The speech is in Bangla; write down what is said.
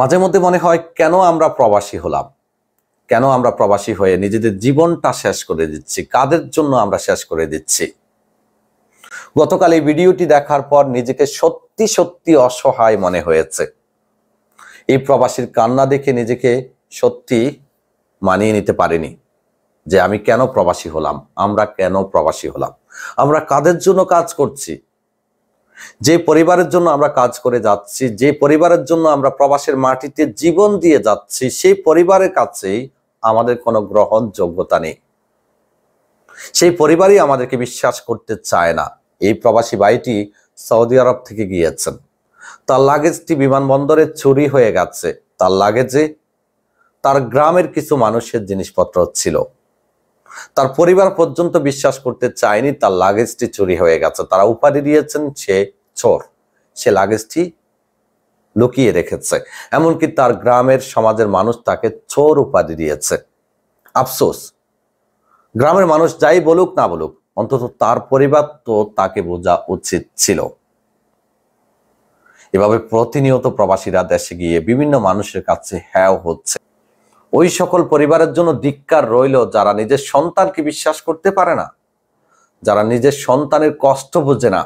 মাঝে মধ্যে মনে হয় কেন আমরা প্রবাসী হলাম কেন আমরা প্রবাসী হয়ে নিজেদের জীবনটা শেষ করে দিচ্ছি কাদের জন্য আমরা শেষ করে দিচ্ছি গতকাল এই ভিডিওটি দেখার পর নিজেকে সত্যি সত্যি অসহায় মনে হয়েছে এই প্রবাসীর কান্না দেখে নিজেকে সত্যি মানিয়ে নিতে পারিনি যে আমি কেন প্রবাসী হলাম আমরা কেন প্রবাসী হলাম আমরা কাদের জন্য কাজ করছি যে পরিবারের জন্য আমরা কাজ করে যাচ্ছি যে পরিবারের জন্য আমরা প্রবাসের মাটিতে জীবন দিয়ে যাচ্ছি সেই পরিবারের কাছে আমাদের কোনো গ্রহণ যোগ্যতা নেই সেই পরিবারই আমাদেরকে বিশ্বাস করতে চায় না এই প্রবাসী বাড়িটি সৌদি আরব থেকে গিয়েছেন তার লাগেজটি বিমানবন্দরে চুরি হয়ে গেছে তার লাগেজে তার গ্রামের কিছু মানুষের জিনিসপত্র ছিল তার পরিবার পর্যন্ত বিশ্বাস করতে চায়নি তার লাগেজটি চুরি হয়ে গেছে তারা উপাধি দিয়েছেন সে চোর সে লাগেজটি লুকিয়ে রেখেছে এমনকি তার গ্রামের সমাজের মানুষ তাকে চোর উপাধি দিয়েছে আফসোস গ্রামের মানুষ যাই বলুক না বলুক অন্তত তার পরিবার তো তাকে বোঝা উচিত ছিল এভাবে প্রতিনিয়ত প্রবাসীরা দেশে গিয়ে বিভিন্ন মানুষের কাছে হ্যাঁ হচ্ছে ওই সকল পরিবারের জন্য ধিক্কার রইল যারা নিজের সন্তানকে বিশ্বাস করতে পারে না যারা নিজের সন্তানের কষ্ট বোঝে না